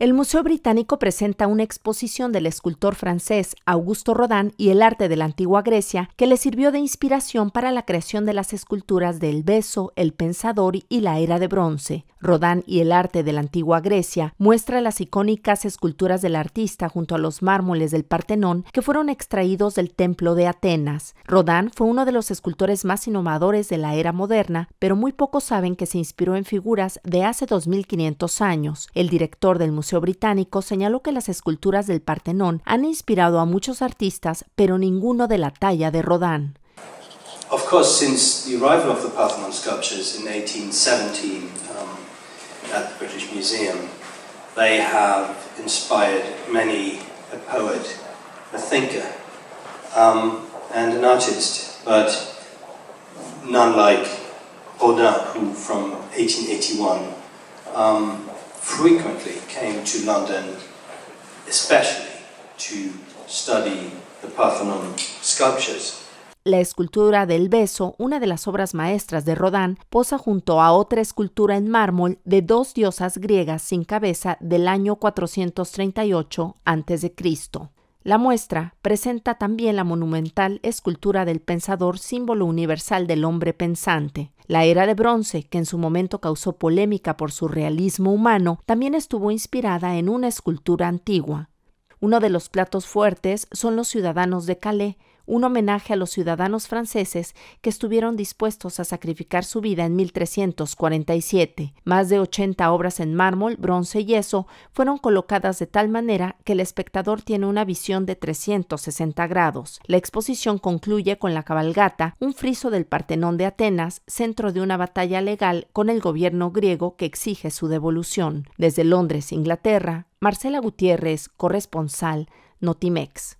el Museo Británico presenta una exposición del escultor francés Augusto Rodin y el arte de la antigua Grecia que le sirvió de inspiración para la creación de las esculturas del Beso, el Pensador y la Era de Bronce. Rodin y el arte de la antigua Grecia muestra las icónicas esculturas del artista junto a los mármoles del Partenón que fueron extraídos del templo de Atenas. Rodin fue uno de los escultores más innovadores de la era moderna, pero muy pocos saben que se inspiró en figuras de hace 2500 años. El director del Museo Museo Británico señaló que las esculturas del Partenón han inspirado a muchos artistas, pero ninguno de la talla de Rodin. Of course, since the arrival of the Parthenon sculptures in 1817 um, at the British Museum, they have inspired many a poet, a thinker, um, and an artist, but none like Rodin, who from 1881 um, frequently came to London, especially to study the Parthenon sculptures. La escultura del beso, una de las obras maestras de Rodin, posa junto a otra escultura en mármol de dos diosas griegas sin cabeza del año 438 a.C. La muestra presenta también la monumental escultura del pensador símbolo universal del hombre pensante, la era de bronce, que en su momento causó polémica por su realismo humano, también estuvo inspirada en una escultura antigua. Uno de los platos fuertes son los ciudadanos de Calais, un homenaje a los ciudadanos franceses que estuvieron dispuestos a sacrificar su vida en 1347. Más de 80 obras en mármol, bronce y yeso fueron colocadas de tal manera que el espectador tiene una visión de 360 grados. La exposición concluye con la cabalgata, un friso del Partenón de Atenas, centro de una batalla legal con el gobierno griego que exige su devolución. Desde Londres, Inglaterra, Marcela Gutiérrez, corresponsal, Notimex.